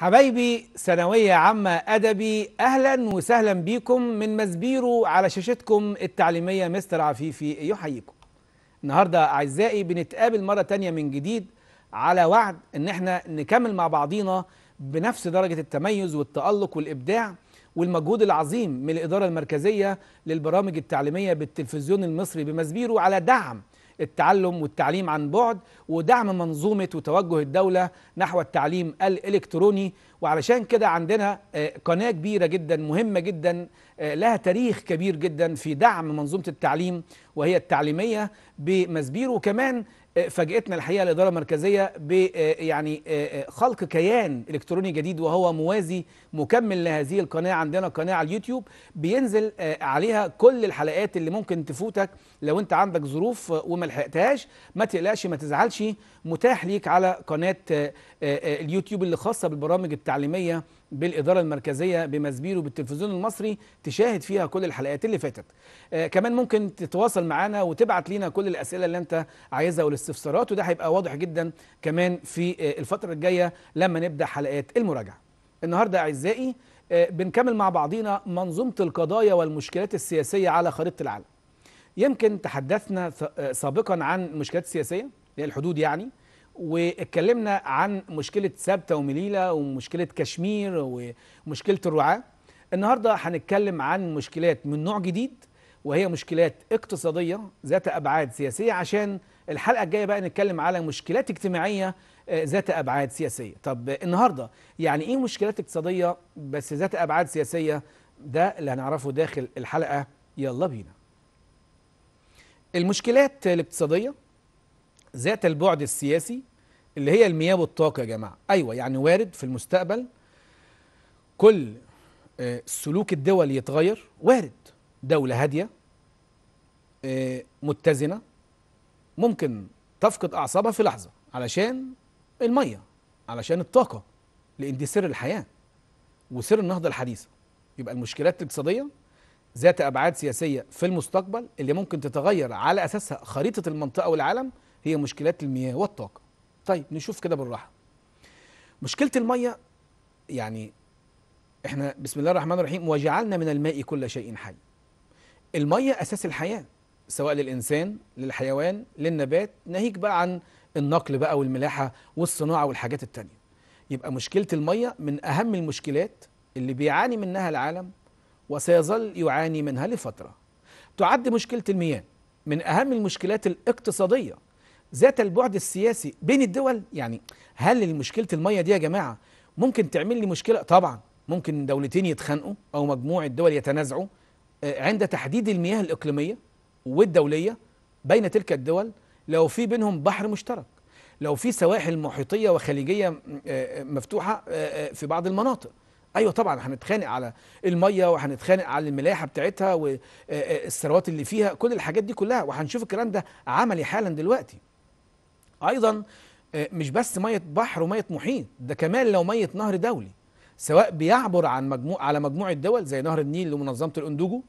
حبايبي ثانوية عامة أدبي أهلا وسهلا بيكم من مزبيرو على شاشتكم التعليمية مستر عفيفي يحييكم النهاردة أعزائي بنتقابل مرة تانية من جديد على وعد إن احنا نكمل مع بعضينا بنفس درجة التميز والتألق والإبداع والمجهود العظيم من الإدارة المركزية للبرامج التعليمية بالتلفزيون المصري بمزبيرو على دعم التعلم والتعليم عن بعد ودعم منظومة وتوجه الدولة نحو التعليم الإلكتروني وعلشان كده عندنا آه، قناة كبيرة جدا مهمة جدا آه، لها تاريخ كبير جدا في دعم منظومة التعليم وهي التعليمية بمزبير وكمان فاجئتنا الحقيقه الاداره المركزيه ب آه، يعني آه، آه، خلق كيان الكتروني جديد وهو موازي مكمل لهذه القناه عندنا قناه على اليوتيوب بينزل عليها كل الحلقات اللي ممكن تفوتك لو انت عندك ظروف وما لحقتهاش ما تقلقش ما تزعلش متاح ليك على قناه اليوتيوب اللي خاصه بالبرامج التعليميه بالإدارة المركزية بمزبير وبالتلفزيون المصري تشاهد فيها كل الحلقات اللي فاتت آه كمان ممكن تتواصل معانا وتبعت لينا كل الأسئلة اللي أنت عايزها والاستفسارات وده هيبقى واضح جدا كمان في آه الفترة الجاية لما نبدأ حلقات المراجعة النهاردة أعزائي آه بنكمل مع بعضينا منظومة القضايا والمشكلات السياسية على خريطة العالم يمكن تحدثنا آه، سابقا عن المشكلات السياسية هي الحدود يعني واتكلمنا عن مشكلة سبتة ومليلة ومشكلة كشمير ومشكلة الرعاة النهاردة هنتكلم عن مشكلات من نوع جديد وهي مشكلات اقتصادية ذات أبعاد سياسية عشان الحلقة الجاية بقى نتكلم على مشكلات اجتماعية آه، ذات أبعاد سياسية طب النهاردة يعني إيه مشكلات اقتصادية بس ذات أبعاد سياسية ده اللي هنعرفه داخل الحلقة يلا بينا المشكلات الاقتصادية ذات البعد السياسي اللي هي المياه والطاقة يا جماعة أيوة يعني وارد في المستقبل كل آه، سلوك الدول يتغير وارد دولة هادية آه، متزنة ممكن تفقد أعصابها في لحظة علشان المية علشان الطاقة لأن دي سر الحياة وسر النهضة الحديثة يبقى المشكلات الاقتصادية ذات أبعاد سياسية في المستقبل اللي ممكن تتغير على أساسها خريطة المنطقة والعالم هي مشكلات المياه والطاقة طيب نشوف كده بالراحه مشكله الميه يعني احنا بسم الله الرحمن الرحيم وجعلنا من الماء كل شيء حي الميه اساس الحياه سواء للانسان للحيوان للنبات ناهيك بقى عن النقل بقى والملاحه والصناعه والحاجات التانية يبقى مشكله الميه من اهم المشكلات اللي بيعاني منها العالم وسيظل يعاني منها لفتره تعد مشكله المياه من اهم المشكلات الاقتصاديه ذات البعد السياسي بين الدول يعني هل مشكله الميه دي يا جماعه ممكن تعمل لي مشكله طبعا ممكن دولتين يتخانقوا او مجموعه دول يتنازعوا آه، عند تحديد المياه الاقليميه والدوليه بين تلك الدول لو في بينهم بحر مشترك لو في سواحل محيطيه وخليجيه آه، آه، مفتوحه في بعض المناطق ايوه طبعا هنتخانق على الميه وهنتخانق على الملاحه بتاعتها والثروات اللي فيها كل الحاجات دي كلها وهنشوف الكلام ده عملي حالا دلوقتي ايضا آه، مش بس ميه بحر وميه محيط ده كمان لو ميه نهر دولي سواء بيعبر عن مجموع على مجموعه دول زي نهر النيل لمنظمه الاندوجو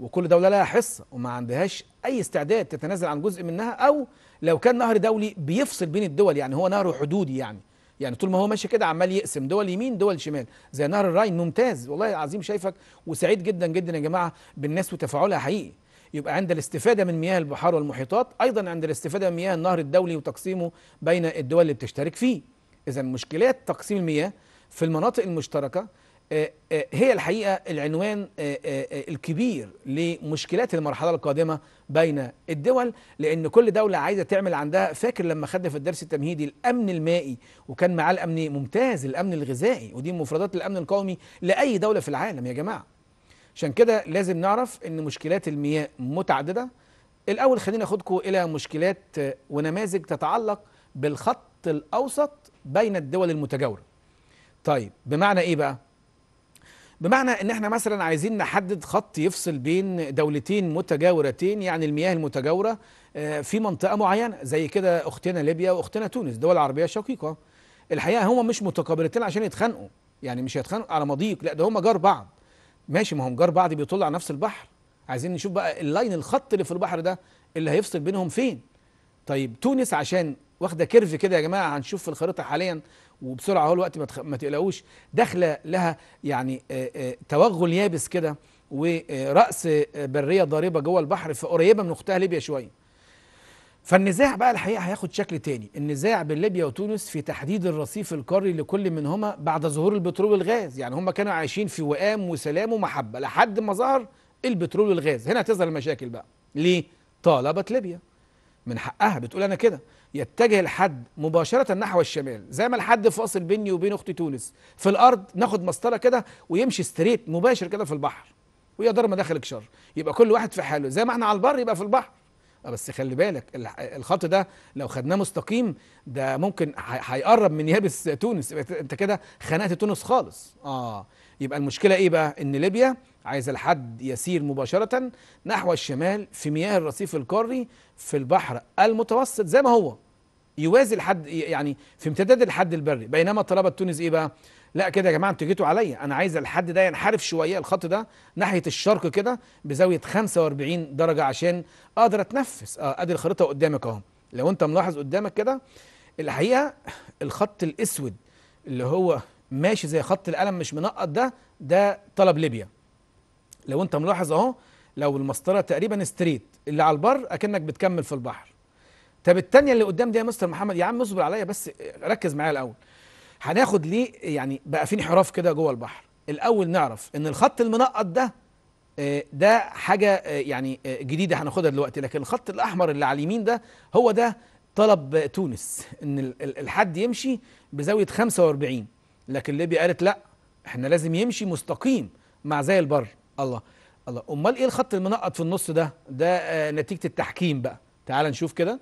وكل دوله لها حصه وما عندهاش اي استعداد تتنازل عن جزء منها او لو كان نهر دولي بيفصل بين الدول يعني هو نهر حدودي يعني يعني طول ما هو ماشي كده عمال يقسم دول يمين دول شمال زي نهر الراين ممتاز والله العظيم شايفك وسعيد جدا جدا يا جماعه بالناس وتفاعلها حقيقي يبقى عند الاستفادة من مياه البحار والمحيطات أيضا عند الاستفادة من مياه النهر الدولي وتقسيمه بين الدول اللي بتشترك فيه إذا مشكلات تقسيم المياه في المناطق المشتركة آه، آه، هي الحقيقة العنوان آه، الكبير لمشكلات المرحلة القادمة بين الدول لأن كل دولة عايزة تعمل عندها فاكر لما خدنا في الدرس التمهيدي الأمن المائي وكان معاه الأمن ممتاز الأمن الغذائي ودي مفردات الأمن القومي لأي دولة في العالم يا جماعة عشان كده لازم نعرف ان مشكلات المياه متعدده الاول خليني اخدكم الى مشكلات ونماذج تتعلق بالخط الاوسط بين الدول المتجاوره طيب بمعنى ايه بقى بمعنى ان احنا مثلا عايزين نحدد خط يفصل بين دولتين متجاورتين يعني المياه المتجاوره آه، في منطقه معينه زي كده اختنا ليبيا واختنا تونس دول عربيه شقيقه الحقيقه هما مش متقابلتين عشان يتخانقوا يعني مش هيتخانقوا على مضيق لا ده هما جار بعض ماشي ما هم جار بعض بيطل على نفس البحر عايزين نشوف بقى اللاين الخط اللي في البحر ده اللي هيفصل بينهم فين طيب تونس عشان واخده كيرف كده يا جماعه هنشوف في الخريطه حاليا وبسرعه اهو الوقت ما, تقلقوش داخله لها يعني توغل يابس كده وراس بريه ضاربه جوه البحر فقريبه من اختها ليبيا شويه فالنزاع بقى الحقيقه هياخد شكل تاني النزاع بين ليبيا وتونس في تحديد الرصيف القاري لكل منهما بعد ظهور البترول والغاز يعني هما كانوا عايشين في وئام وسلام ومحبه لحد ما ظهر البترول والغاز هنا تظهر المشاكل بقى ليه طالبت ليبيا من حقها بتقول انا كده يتجه الحد مباشره نحو الشمال زي ما الحد فاصل بيني وبين اختي تونس في الارض ناخد مسطره كده ويمشي ستريت مباشر كده في البحر ويا دار ما دخلك شر يبقى كل واحد في حاله زي ما احنا على البر يبقى في البحر آه، بس خلي بالك الخط ده لو خدناه مستقيم ده ممكن هيقرب من يابس تونس انت كده خنقت تونس خالص اه يبقى المشكله ايه بقى ان ليبيا عايز الحد يسير مباشره نحو الشمال في مياه الرصيف القاري في البحر المتوسط زي ما هو يوازي الحد يعني في امتداد الحد البري بينما طلبت تونس ايه بقى لا كده يا جماعه انتوا جيتوا عليا انا عايز الحد ده ينحرف شويه الخط ده ناحيه الشرق كده بزاويه 45 درجه عشان اقدر اتنفس اه ادي الخريطه قدامك اهو لو انت ملاحظ قدامك كده الحقيقه الخط الاسود اللي هو ماشي زي خط القلم مش منقط ده ده طلب ليبيا لو انت ملاحظ اهو لو المسطره تقريبا ستريت اللي على البر اكنك بتكمل في البحر طب الثانيه اللي قدام دي يا مستر محمد يا عم اصبر عليا بس ركز معايا الاول هناخد ليه يعني بقى في انحراف كده جوه البحر الاول نعرف ان الخط المنقط ده آه، ده حاجه آه، يعني آه، جديده هناخدها دلوقتي لكن الخط الاحمر اللي على اليمين ده هو ده طلب تونس ان الحد يمشي بزاويه 45 لكن ليبيا قالت لا احنا لازم يمشي مستقيم مع زي البر الله الله امال ايه الخط المنقط في النص ده ده نتيجه التحكيم بقى تعال نشوف كده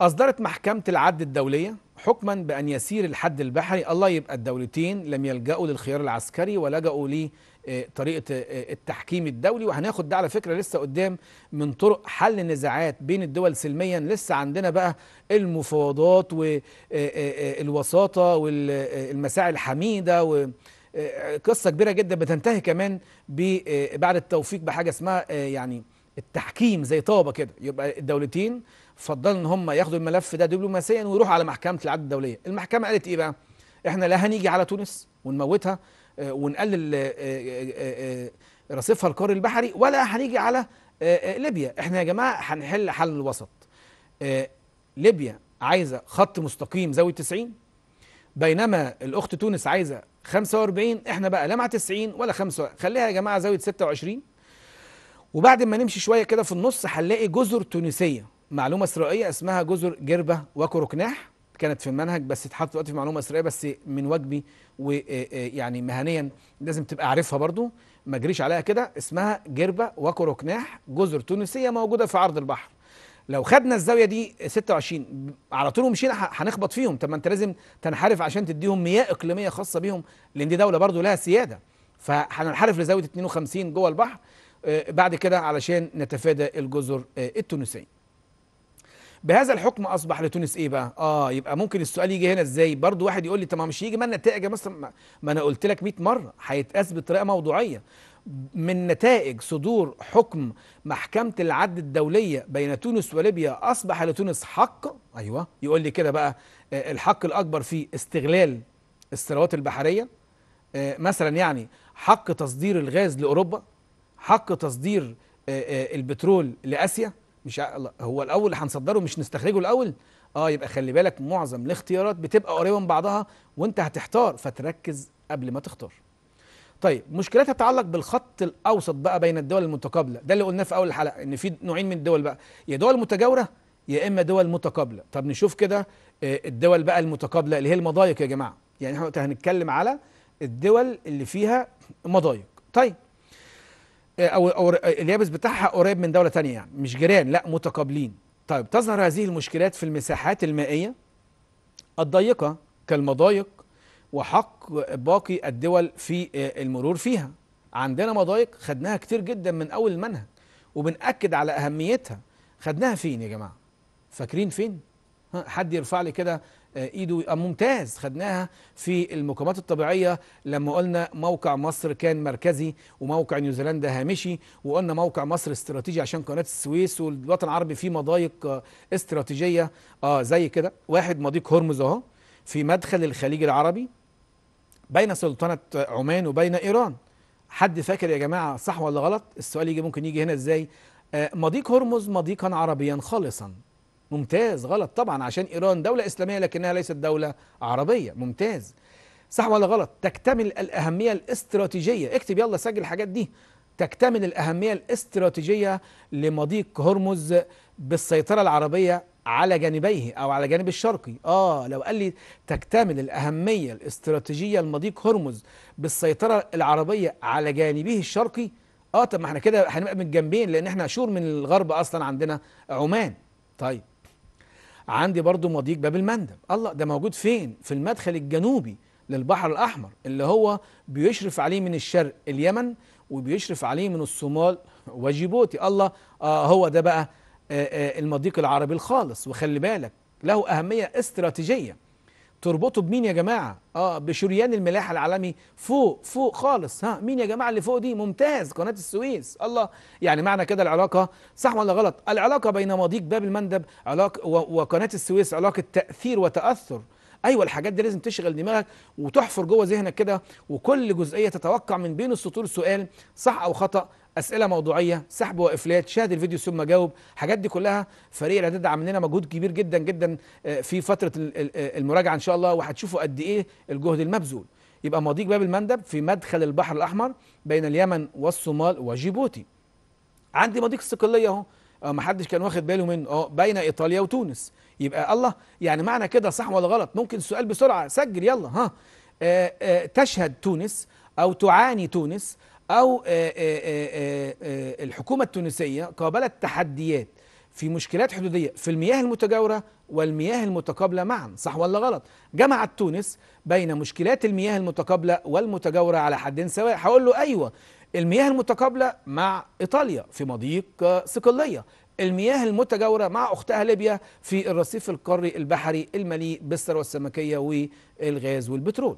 اصدرت محكمه العدل الدوليه حكما بأن يسير الحد البحري الله يبقى الدولتين لم يلجأوا للخيار العسكري ولجأوا لطريقة آه، التحكيم الدولي وهناخد ده على فكرة لسه قدام من طرق حل النزاعات بين الدول سلميا لسه عندنا بقى المفاوضات والوساطة آه، آه، والمساعي الحميدة و قصة كبيرة جدا بتنتهي كمان بعد التوفيق بحاجة اسمها يعني التحكيم زي طابة كده يبقى الدولتين فضلوا ان هم ياخدوا الملف ده دبلوماسيا ويروحوا على محكمه العدل الدوليه المحكمه قالت ايه بقى احنا لا هنيجي على تونس ونموتها آه، ونقلل آه، آه، رصيفها القاري البحري ولا هنيجي على ليبيا احنا يا جماعه هنحل حل الوسط ليبيا عايزه خط مستقيم زاويه 90 بينما الاخت تونس عايزه 45 احنا بقى لا مع 90 ولا 5 خليها يا جماعه زاويه 26 وبعد ما نمشي شويه كده في النص هنلاقي جزر تونسيه معلومه اسرائيليه اسمها جزر جربه وكركناح كانت في المنهج بس اتحطت دلوقتي في معلومه اسرائيليه بس من واجبي ويعني آه، آه، مهنيا لازم تبقى عارفها برضو ما جريش عليها كده اسمها جربه وكركناح جزر تونسيه موجوده في عرض البحر لو خدنا الزاويه دي 26 على طول ومشينا هنخبط فيهم طب ما انت لازم تنحرف عشان تديهم مياه اقليميه خاصه بيهم لان دي دوله برضو لها سياده فهننحرف لزاويه 52 جوه البحر آه، بعد كده علشان نتفادى الجزر التونسيه بهذا الحكم اصبح لتونس ايه بقى اه يبقى ممكن السؤال يجي هنا ازاي برضو واحد يقول لي طب ما مش هيجي ما النتائج مثلا ما انا قلت لك 100 مره هيتقاس بطريقه موضوعيه من نتائج صدور حكم محكمة العدل الدولية بين تونس وليبيا أصبح لتونس حق أيوة يقول لي كده بقى آه، الحق الأكبر في استغلال الثروات البحرية آه، مثلا يعني حق تصدير الغاز لأوروبا حق تصدير آه، البترول لآسيا مش هو الاول اللي هنصدره مش نستخرجه الاول اه يبقى خلي بالك معظم الاختيارات بتبقى قريبه من بعضها وانت هتحتار فتركز قبل ما تختار طيب مشكلات تتعلق بالخط الاوسط بقى بين الدول المتقابله ده اللي قلناه في اول الحلقه ان في نوعين من الدول بقى يا دول متجاوره يا اما دول متقابله طب نشوف كده آه، الدول بقى المتقابله اللي هي المضايق يا جماعه يعني احنا هنتكلم على الدول اللي فيها مضايق طيب او او اليابس بتاعها قريب من دوله ثانيه يعني مش جيران لا متقابلين طيب تظهر هذه المشكلات في المساحات المائيه الضيقه كالمضايق وحق باقي الدول في آه، المرور فيها عندنا مضايق خدناها كتير جدا من اول المنهج وبنأكد على اهميتها خدناها فين يا جماعه فاكرين فين حد يرفع لي كده آه، ايده ممتاز خدناها في المقامات الطبيعيه لما قلنا موقع مصر كان مركزي وموقع نيوزيلندا هامشي وقلنا موقع مصر استراتيجي عشان قناه السويس والوطن العربي فيه مضايق آه، استراتيجيه اه زي كده واحد مضيق هرمز اهو في مدخل الخليج العربي بين سلطنه عمان وبين ايران حد فاكر يا جماعه صح ولا غلط السؤال يجي ممكن يجي هنا ازاي آه مضيق هرمز مضيقا عربيا خالصا ممتاز غلط طبعا عشان إيران دولة إسلامية لكنها ليست دولة عربية ممتاز صح ولا غلط تكتمل الأهمية الاستراتيجية اكتب يلا سجل الحاجات دي تكتمل الأهمية الاستراتيجية لمضيق هرمز بالسيطرة العربية على جانبيه أو على جانب الشرقي آه لو قال لي تكتمل الأهمية الاستراتيجية لمضيق هرمز بالسيطرة العربية على جانبه الشرقي آه طب ما احنا كده هنبقى من الجنبين لأن احنا شور من الغرب أصلا عندنا عمان طيب عندي برضو مضيق باب المندب الله ده موجود فين في المدخل الجنوبي للبحر الأحمر اللي هو بيشرف عليه من الشرق اليمن وبيشرف عليه من الصومال وجيبوتي الله آه هو ده بقى آه آه المضيق العربي الخالص وخلي بالك له أهمية استراتيجية تربطه بمين يا جماعه اه بشريان الملاحه العالمي فوق فوق خالص ها مين يا جماعه اللي فوق دي ممتاز قناه السويس الله يعني معنى كده العلاقه صح ولا غلط العلاقه بين مضيق باب المندب علاقه وقناه السويس علاقه تاثير وتاثر ايوه الحاجات دي لازم تشغل دماغك وتحفر جوه ذهنك كده وكل جزئيه تتوقع من بين السطور سؤال صح او خطا اسئله موضوعيه سحب وافلات شاهد الفيديو ثم جاوب الحاجات دي كلها فريق الاعداد عامل لنا مجهود كبير جدا جدا آه، في فتره آه، المراجعه ان شاء الله وهتشوفوا قد ايه الجهد المبذول يبقى مضيق باب المندب في مدخل البحر الاحمر بين اليمن والصومال وجيبوتي عندي مضيق الصقليه اهو آه، ما حدش كان واخد باله منه اه بين ايطاليا وتونس يبقى الله يعني معنى كده صح ولا غلط ممكن السؤال بسرعة سجل يلا ها آه، آه، تشهد تونس أو تعاني تونس أو آه، الحكومة التونسية قابلت تحديات في مشكلات حدودية في المياه المتجاورة والمياه المتقابلة معا صح ولا غلط جمعت تونس بين مشكلات المياه المتقابلة والمتجاورة على حد سواء هقول له أيوة المياه المتقابلة مع إيطاليا في مضيق صقلية المياه المتجاورة مع أختها ليبيا في الرصيف القاري البحري المليء بالثروة السمكية والغاز والبترول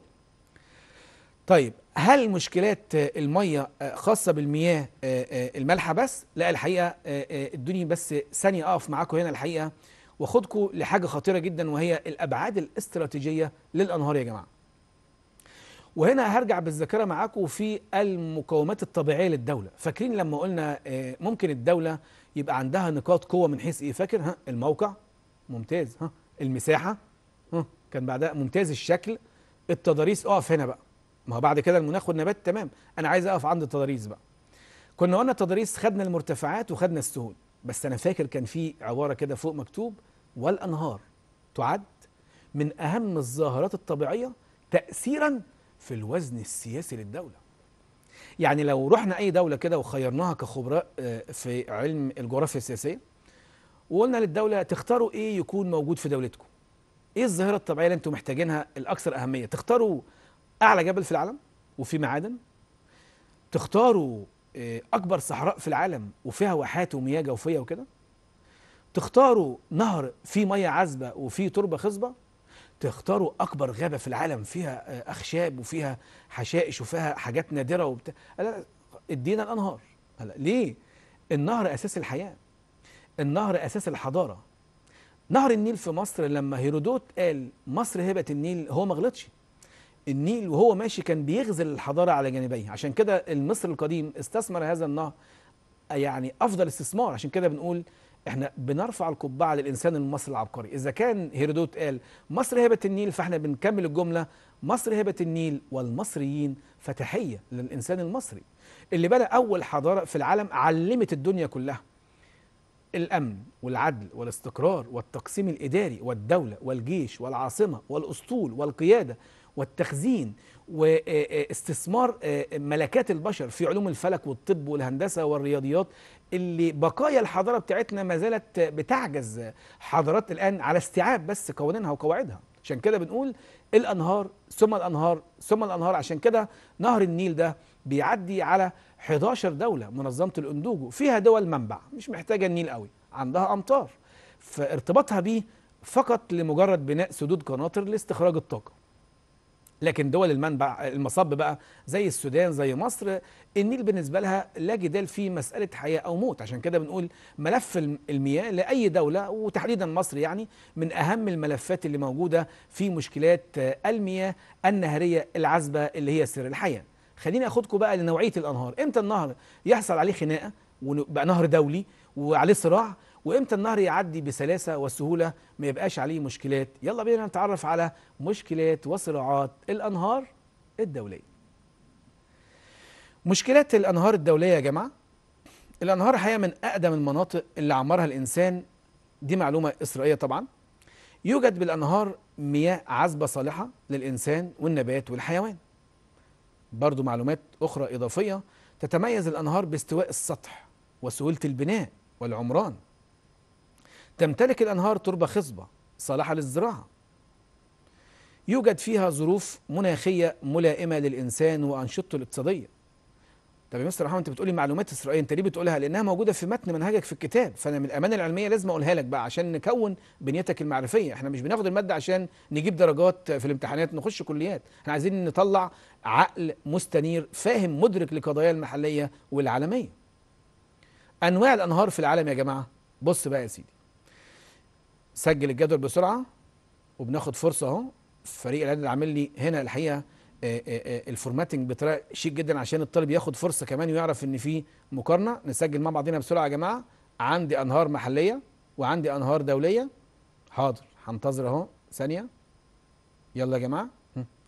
طيب هل مشكلات المية خاصة بالمياه آه، آه، المالحة بس؟ لا الحقيقة آه، ادوني بس ثانية أقف معاكم هنا الحقيقة واخدكم لحاجة خطيرة جدا وهي الأبعاد الاستراتيجية للأنهار يا جماعة وهنا هرجع بالذاكرة معاكم في المقومات الطبيعية للدولة فاكرين لما قلنا ممكن الدولة يبقى عندها نقاط قوه من حيث ايه فاكر ها الموقع ممتاز ها المساحه ها كان بعدها ممتاز الشكل التضاريس اقف هنا بقى ما هو بعد كده المناخ والنبات تمام انا عايز اقف عند التضاريس بقى كنا قلنا التضاريس خدنا المرتفعات وخدنا السهول بس انا فاكر كان في عباره كده فوق مكتوب والانهار تعد من اهم الظاهرات الطبيعيه تاثيرا في الوزن السياسي للدوله يعني لو رحنا اي دوله كده وخيرناها كخبراء آه، في علم الجغرافيا السياسيه وقلنا للدوله تختاروا ايه يكون موجود في دولتكم ايه الظاهره الطبيعيه اللي انتم محتاجينها الاكثر اهميه تختاروا اعلى جبل في العالم وفيه معادن تختاروا آه، اكبر صحراء في العالم وفيها واحات ومياه جوفيه وكده تختاروا نهر فيه ميه عذبه وفيه تربه خصبه تختاروا اكبر غابه في العالم فيها آه، اخشاب وفيها حشائش وفيها حاجات نادره وبتاع قال ادينا الانهار قال ليه النهر اساس الحياه النهر اساس الحضاره نهر النيل في مصر لما هيرودوت قال مصر هبه النيل هو ما غلطش النيل وهو ماشي كان بيغزل الحضاره على جانبيه عشان كده المصر القديم استثمر هذا النهر يعني افضل استثمار عشان كده بنقول احنا بنرفع القبعه للانسان المصري العبقري اذا كان هيرودوت قال مصر هبه النيل فاحنا بنكمل الجمله مصر هبه النيل والمصريين فتحيه للانسان المصري اللي بنى اول حضاره في العالم علمت الدنيا كلها الامن والعدل والاستقرار والتقسيم الاداري والدوله والجيش والعاصمه والاسطول والقياده والتخزين واستثمار آه، آه، ملكات البشر في علوم الفلك والطب والهندسه والرياضيات اللي بقايا الحضاره بتاعتنا ما زالت بتعجز حضارات الان على استيعاب بس قوانينها وقواعدها عشان كده بنقول الانهار ثم الانهار ثم الانهار عشان كده نهر النيل ده بيعدي على 11 دوله منظمه الاندوجو فيها دول منبع مش محتاجه النيل قوي عندها امطار فارتباطها بيه فقط لمجرد بناء سدود قناطر لاستخراج الطاقه لكن دول المنبع المصب بقى زي السودان زي مصر النيل بالنسبه لها لا جدال في مساله حياه او موت عشان كده بنقول ملف المياه لاي دوله وتحديدا مصر يعني من اهم الملفات اللي موجوده في مشكلات المياه النهريه العذبه اللي هي سر الحياه خليني اخدكم بقى لنوعيه الانهار امتى النهر يحصل عليه خناقه ويبقى نهر دولي وعليه صراع وامتى النهر يعدي بسلاسه وسهوله ما يبقاش عليه مشكلات يلا بينا نتعرف على مشكلات وصراعات الانهار الدوليه مشكلات الانهار الدوليه يا جماعه الانهار هي من اقدم المناطق اللي عمرها الانسان دي معلومه اسرائيليه طبعا يوجد بالانهار مياه عذبه صالحه للانسان والنبات والحيوان برضو معلومات اخرى اضافيه تتميز الانهار باستواء السطح وسهوله البناء والعمران تمتلك الأنهار تربة خصبة صالحة للزراعة يوجد فيها ظروف مناخية ملائمة للإنسان وأنشطته الاقتصادية طب يا مستر رحمه انت بتقولي معلومات إسرائيل انت ليه بتقولها لانها موجوده في متن منهجك في الكتاب فانا من الامانه العلميه لازم اقولها لك بقى عشان نكون بنيتك المعرفيه احنا مش بناخد الماده عشان نجيب درجات في الامتحانات نخش كليات احنا عايزين نطلع عقل مستنير فاهم مدرك لقضايا المحليه والعالميه انواع الانهار في العالم يا جماعه بص بقى يا سيدي سجل الجدول بسرعه وبناخد فرصه اهو فريق الاهلي عامل لي هنا الحقيقه آه، آه، آه، الفورماتنج بطريقه شيك جدا عشان الطالب ياخد فرصه كمان ويعرف ان في مقارنه نسجل مع بعضنا بسرعه يا جماعه عندي انهار محليه وعندي انهار دوليه حاضر هنتظر اهو ثانيه يلا يا جماعه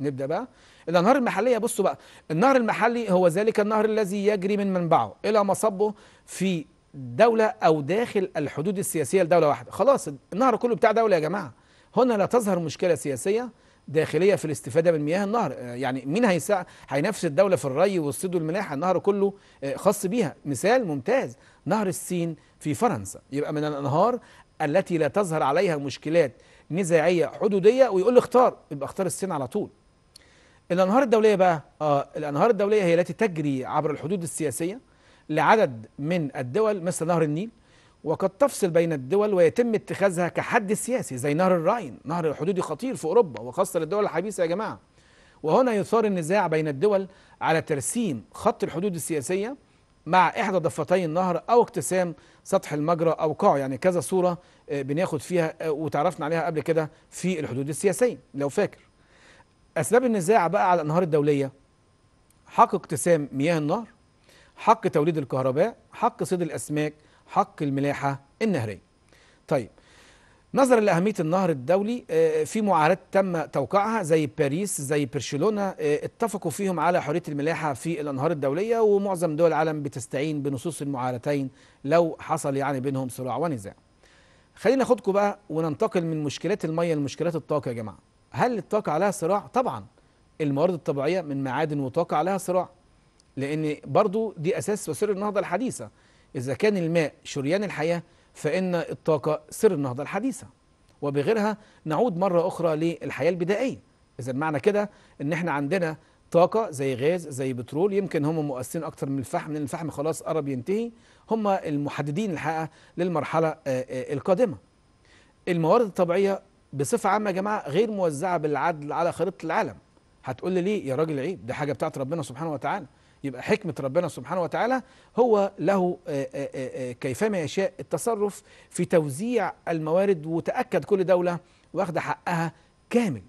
نبدا بقى الانهار المحليه بصوا بقى النهر المحلي هو ذلك النهر الذي يجري من منبعه الى مصبه في دولة أو داخل الحدود السياسية لدولة واحدة خلاص النهر كله بتاع دولة يا جماعة هنا لا تظهر مشكلة سياسية داخلية في الاستفادة من مياه النهر آه، يعني مين هيسع هينافس الدولة في الري والصيد والملاحة النهر كله آه، خاص بيها مثال ممتاز نهر السين في فرنسا يبقى من الأنهار التي لا تظهر عليها مشكلات نزاعية حدودية ويقول لي اختار يبقى اختار الصين على طول الأنهار الدولية بقى آه الأنهار الدولية هي التي تجري عبر الحدود السياسية لعدد من الدول مثل نهر النيل وقد تفصل بين الدول ويتم اتخاذها كحد سياسي زي نهر الراين نهر حدودي خطير في أوروبا وخاصة للدول الحبيسة يا جماعة وهنا يثار النزاع بين الدول على ترسيم خط الحدود السياسية مع إحدى ضفتي النهر أو اقتسام سطح المجرى أو قاع يعني كذا صورة آه، بناخد فيها آه، وتعرفنا عليها قبل كده في الحدود السياسية لو فاكر أسباب النزاع بقى على الأنهار الدولية حق اقتسام مياه النهر حق توليد الكهرباء حق صيد الأسماك حق الملاحة النهرية طيب نظرا لأهمية النهر الدولي آه، في معاهدات تم توقيعها زي باريس زي برشلونة آه، اتفقوا فيهم على حرية الملاحة في الأنهار الدولية ومعظم دول العالم بتستعين بنصوص المعاهدتين لو حصل يعني بينهم صراع ونزاع خلينا ناخدكم بقى وننتقل من مشكلات المية لمشكلات الطاقة يا جماعة هل الطاقة عليها صراع؟ طبعا الموارد الطبيعية من معادن وطاقة عليها صراع لأن برضو دي أساس وسر النهضة الحديثة إذا كان الماء شريان الحياة فإن الطاقة سر النهضة الحديثة وبغيرها نعود مرة أخرى للحياة البدائية إذا معنى كده إن إحنا عندنا طاقة زي غاز زي بترول يمكن هم مؤثرين أكتر من الفحم لأن الفحم خلاص قرب ينتهي هم المحددين الحقيقة للمرحلة آه، آه، القادمة الموارد الطبيعية بصفة عامة يا جماعة غير موزعة بالعدل على خريطة العالم هتقول لي ليه يا راجل عيب دي حاجة بتاعت ربنا سبحانه وتعالى يبقى حكمة ربنا سبحانه وتعالى هو له آه، آه، آه، كيفما يشاء التصرف في توزيع الموارد وتأكد كل دولة واخدة حقها كامل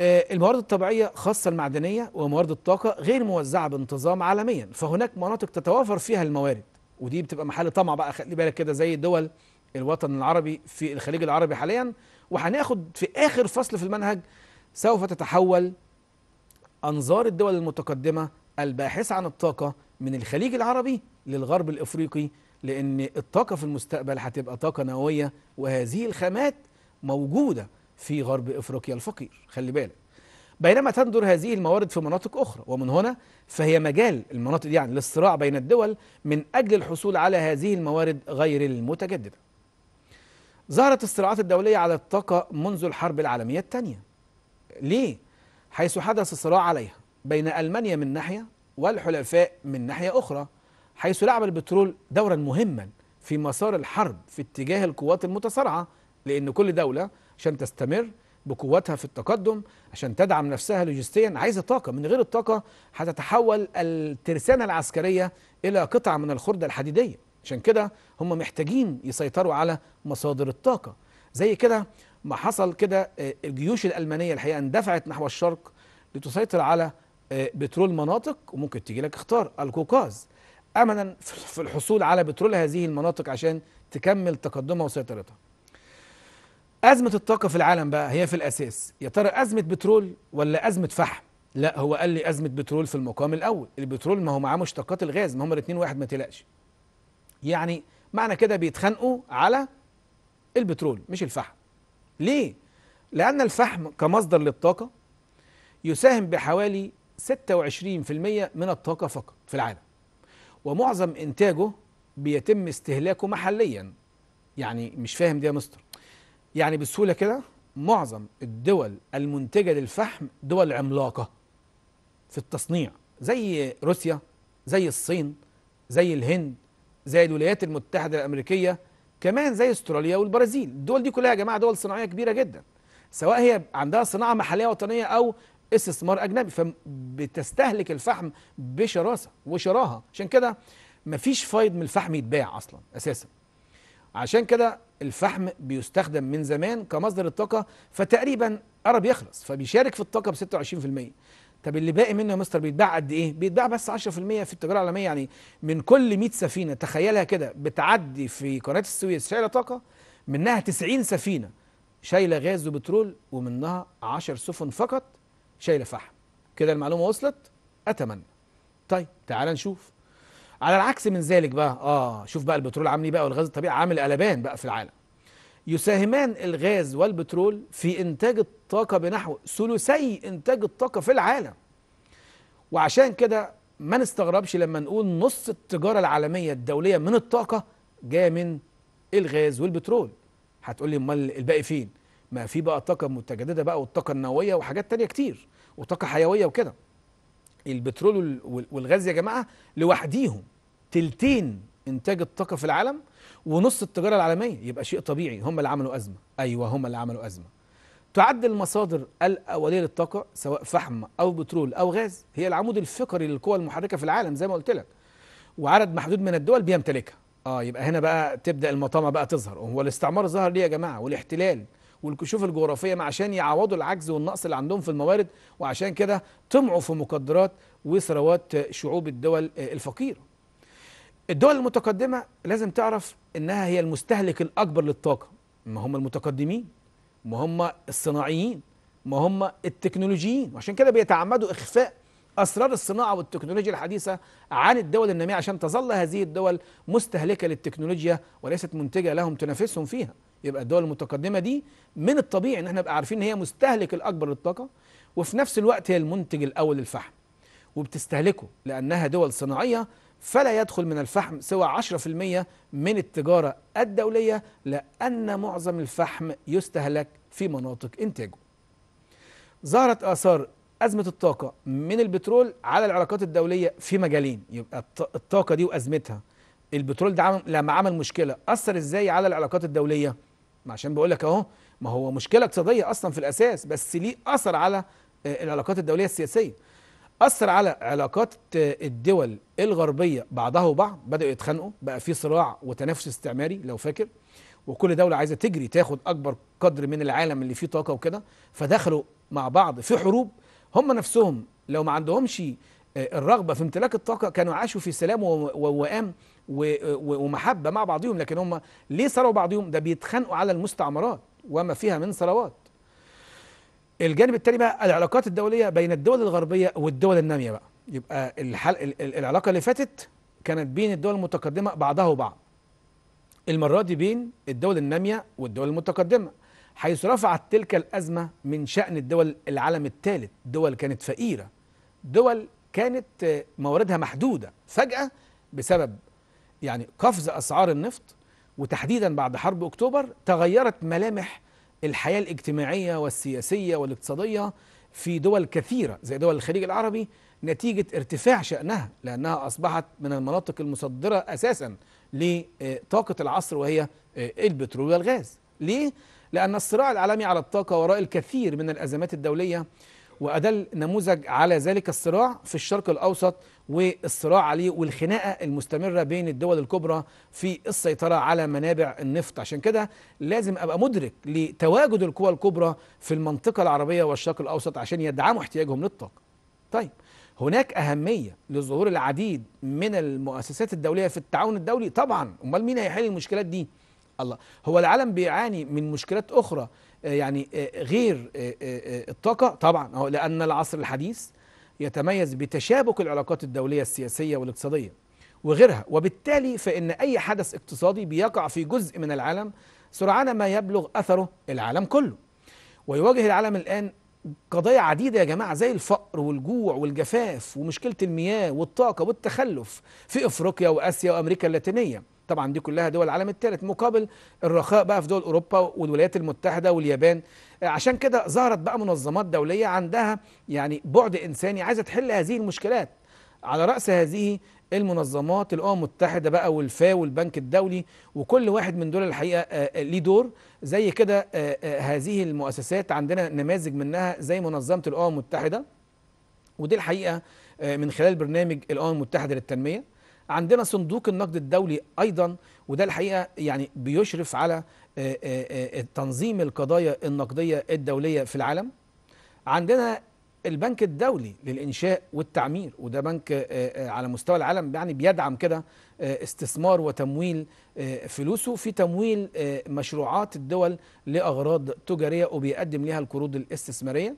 الموارد الطبيعية خاصة المعدنية وموارد الطاقة غير موزعة بانتظام عالميا فهناك مناطق تتوافر فيها الموارد ودي بتبقى محل طمع بقى خلي بالك كده زي الدول الوطن العربي في الخليج العربي حاليا وهناخد في آخر فصل في المنهج سوف تتحول أنظار الدول المتقدمة الباحث عن الطاقة من الخليج العربي للغرب الإفريقي لأن الطاقة في المستقبل هتبقى طاقة نووية وهذه الخامات موجودة في غرب إفريقيا الفقير خلي بالك بينما تندر هذه الموارد في مناطق أخرى ومن هنا فهي مجال المناطق دي يعني للصراع بين الدول من أجل الحصول على هذه الموارد غير المتجددة ظهرت الصراعات الدولية على الطاقة منذ الحرب العالمية الثانية ليه؟ حيث حدث صراع عليها بين ألمانيا من ناحية والحلفاء من ناحية أخرى حيث لعب البترول دورا مهما في مسار الحرب في اتجاه القوات المتصارعة لأن كل دولة عشان تستمر بقوتها في التقدم عشان تدعم نفسها لوجستيا عايزة طاقة من غير الطاقة هتتحول الترسانة العسكرية إلى قطعة من الخردة الحديدية عشان كده هم محتاجين يسيطروا على مصادر الطاقة زي كده ما حصل كده آه، الجيوش الألمانية الحقيقة اندفعت نحو الشرق لتسيطر على آه، بترول مناطق وممكن تيجي لك اختار القوقاز املا في الحصول على بترول هذه المناطق عشان تكمل تقدمها وسيطرتها أزمة الطاقة في العالم بقى هي في الأساس يا ترى أزمة بترول ولا أزمة فحم؟ لا هو قال لي أزمة بترول في المقام الأول، البترول ما هو معاه مشتقات الغاز ما هم الاتنين واحد ما تقلقش. يعني معنى كده بيتخانقوا على البترول مش الفحم. ليه؟ لأن الفحم كمصدر للطاقة يساهم بحوالي 26% من الطاقة فقط في العالم ومعظم إنتاجه بيتم استهلاكه محليا يعني مش فاهم دي يا مستر يعني بسهولة كده معظم الدول المنتجة للفحم دول عملاقة في التصنيع زي روسيا زي الصين زي الهند زي الولايات المتحدة الأمريكية كمان زي استراليا والبرازيل الدول دي كلها يا جماعة دول صناعية كبيرة جدا سواء هي عندها صناعة محلية وطنية أو استثمار اجنبي فبتستهلك الفحم بشراسه وشراهه عشان كده مفيش فايض من الفحم يتباع اصلا اساسا عشان كده الفحم بيستخدم من زمان كمصدر الطاقه فتقريبا قرب يخلص فبيشارك في الطاقه ب 26% طب اللي باقي منه يا مستر بيتباع قد ايه؟ بيتباع بس 10% في التجاره العالميه يعني من كل 100 سفينه تخيلها كده بتعدي في قناه السويس شايله طاقه منها 90 سفينه شايله غاز وبترول ومنها 10 سفن فقط شايله فحم كده المعلومه وصلت اتمنى طيب تعال نشوف على العكس من ذلك بقى اه شوف بقى البترول عامل ايه بقى والغاز الطبيعي عامل قلبان بقى في العالم يساهمان الغاز والبترول في انتاج الطاقه بنحو ثلثي انتاج الطاقه في العالم وعشان كده ما نستغربش لما نقول نص التجاره العالميه الدوليه من الطاقه جايه من الغاز والبترول هتقول لي امال الباقي فين ما في بقى طاقه متجدده بقى والطاقه النوويه وحاجات تانية كتير وطاقه حيويه وكده البترول والغاز يا جماعه لوحديهم تلتين انتاج الطاقه في العالم ونص التجاره العالميه يبقى شيء طبيعي هم اللي عملوا ازمه ايوه هم اللي عملوا ازمه تعد المصادر الاوليه للطاقه سواء فحم او بترول او غاز هي العمود الفقري للقوى المحركه في العالم زي ما قلت لك وعدد محدود من الدول بيمتلكها اه يبقى هنا بقى تبدا المطامه بقى تظهر هو الاستعمار ظهر ليه يا جماعه والاحتلال والكشوف الجغرافية عشان يعوضوا العجز والنقص اللي عندهم في الموارد وعشان كده طمعوا في مقدرات وثروات شعوب الدول الفقيرة الدول المتقدمة لازم تعرف انها هي المستهلك الاكبر للطاقة ما هم المتقدمين ما هم الصناعيين ما هم التكنولوجيين وعشان كده بيتعمدوا اخفاء اسرار الصناعه والتكنولوجيا الحديثه عن الدول الناميه عشان تظل هذه الدول مستهلكه للتكنولوجيا وليست منتجه لهم تنافسهم فيها يبقى الدول المتقدمه دي من الطبيعي ان احنا نبقى عارفين ان هي مستهلك الاكبر للطاقه وفي نفس الوقت هي المنتج الاول للفحم وبتستهلكه لانها دول صناعيه فلا يدخل من الفحم سوى 10% من التجاره الدوليه لان معظم الفحم يستهلك في مناطق انتاجه. ظهرت اثار ازمه الطاقه من البترول على العلاقات الدوليه في مجالين يبقى الطاقه دي وازمتها البترول ده لما عمل مشكله اثر ازاي على العلاقات الدوليه؟ ما عشان بقول لك اهو ما هو مشكله اقتصاديه اصلا في الاساس بس ليه اثر على آه، العلاقات الدوليه السياسيه اثر على علاقات آه، الدول الغربيه بعضها وبعض بداوا يتخانقوا بقى في صراع وتنافس استعماري لو فاكر وكل دوله عايزه تجري تاخد اكبر قدر من العالم اللي فيه طاقه وكده فدخلوا مع بعض في حروب هم نفسهم لو ما عندهمش آه، الرغبه في امتلاك الطاقه كانوا عاشوا في سلام ووئام ومحبه مع بعضهم لكن هم ليه صلوا بعضهم ده بيتخانقوا على المستعمرات وما فيها من ثروات الجانب التاني بقى العلاقات الدوليه بين الدول الغربيه والدول الناميه بقى يبقى الحل... العلاقه اللي فاتت كانت بين الدول المتقدمه بعضها وبعض المره دي بين الدول الناميه والدول المتقدمه حيث رفعت تلك الازمه من شان الدول العالم الثالث دول كانت فقيره دول كانت مواردها محدوده فجاه بسبب يعني قفز أسعار النفط وتحديدا بعد حرب أكتوبر تغيرت ملامح الحياة الاجتماعية والسياسية والاقتصادية في دول كثيرة زي دول الخليج العربي نتيجة ارتفاع شأنها لأنها أصبحت من المناطق المصدرة أساسا لطاقة العصر وهي البترول والغاز ليه؟ لأن الصراع العالمي على الطاقة وراء الكثير من الأزمات الدولية وأدل نموذج على ذلك الصراع في الشرق الأوسط والصراع عليه والخناقه المستمره بين الدول الكبرى في السيطره على منابع النفط عشان كده لازم ابقى مدرك لتواجد القوى الكبرى في المنطقه العربيه والشرق الاوسط عشان يدعموا احتياجهم للطاقه. طيب هناك أهمية لظهور العديد من المؤسسات الدولية في التعاون الدولي طبعا أمال مين هيحل المشكلات دي الله هو العالم بيعاني من مشكلات أخرى آه، يعني آه، غير آه، الطاقة طبعا لأن العصر الحديث يتميز بتشابك العلاقات الدولية السياسية والاقتصادية وغيرها وبالتالي فإن أي حدث اقتصادي بيقع في جزء من العالم سرعان ما يبلغ أثره العالم كله ويواجه العالم الآن قضايا عديدة يا جماعة زي الفقر والجوع والجفاف ومشكلة المياه والطاقة والتخلف في أفريقيا وآسيا وأمريكا اللاتينية طبعا دي كلها دول العالم الثالث مقابل الرخاء بقى في دول اوروبا والولايات المتحده واليابان عشان كده ظهرت بقى منظمات دوليه عندها يعني بعد انساني عايزه تحل هذه المشكلات على راس هذه المنظمات الامم المتحده بقى والفاو والبنك الدولي وكل واحد من دول الحقيقه آه، آه، ليه دور زي كده آه، هذه المؤسسات عندنا نماذج منها زي منظمه الامم المتحده ودي الحقيقه من خلال برنامج الامم المتحده للتنميه عندنا صندوق النقد الدولي ايضا وده الحقيقه يعني بيشرف على آه، آه، آه، تنظيم القضايا النقديه الدوليه في العالم عندنا البنك الدولي للإنشاء والتعمير وده بنك على مستوى العالم يعني بيدعم كده استثمار وتمويل فلوسه في تمويل مشروعات الدول لأغراض تجارية وبيقدم لها القروض الاستثمارية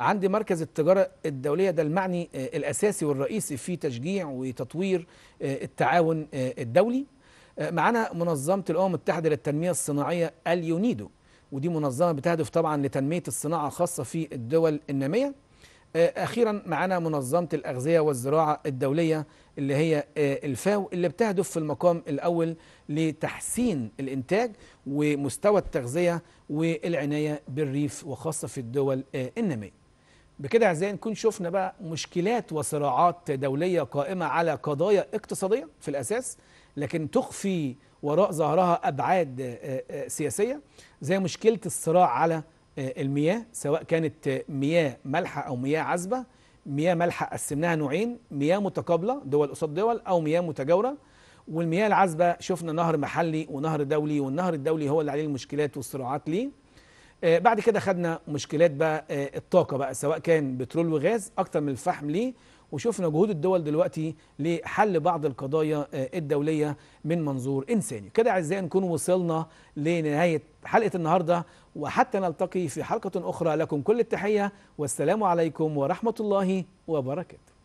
عندي مركز التجارة الدولية ده المعني آه، الأساسي والرئيسي في تشجيع وتطوير آه، التعاون آه، الدولي معانا منظمة الأمم المتحدة للتنمية الصناعية اليونيدو ودي منظمة بتهدف طبعا لتنمية الصناعة خاصة في الدول النامية أخيرا معانا منظمة الأغذية والزراعة الدولية اللي هي الفاو اللي بتهدف في المقام الأول لتحسين الإنتاج ومستوى التغذية والعناية بالريف وخاصة في الدول النامية بكده اعزائي نكون شفنا بقى مشكلات وصراعات دوليه قائمه على قضايا اقتصاديه في الاساس لكن تخفي وراء ظهرها ابعاد آه، آه، سياسيه زي مشكله الصراع على آه، المياه سواء كانت مياه مالحه او مياه عذبه مياه مالحه قسمناها نوعين مياه متقابله دول قصاد دول او مياه متجاوره والمياه العذبه شفنا نهر محلي ونهر دولي والنهر الدولي هو اللي عليه المشكلات والصراعات ليه آه، بعد كده خدنا مشكلات بقى آه، الطاقه بقى سواء كان بترول وغاز اكتر من الفحم ليه وشفنا جهود الدول دلوقتي لحل بعض القضايا آه، الدوليه من منظور انساني كده اعزائي نكون وصلنا لنهايه حلقه النهارده وحتى نلتقي في حلقه اخرى لكم كل التحيه والسلام عليكم ورحمه الله وبركاته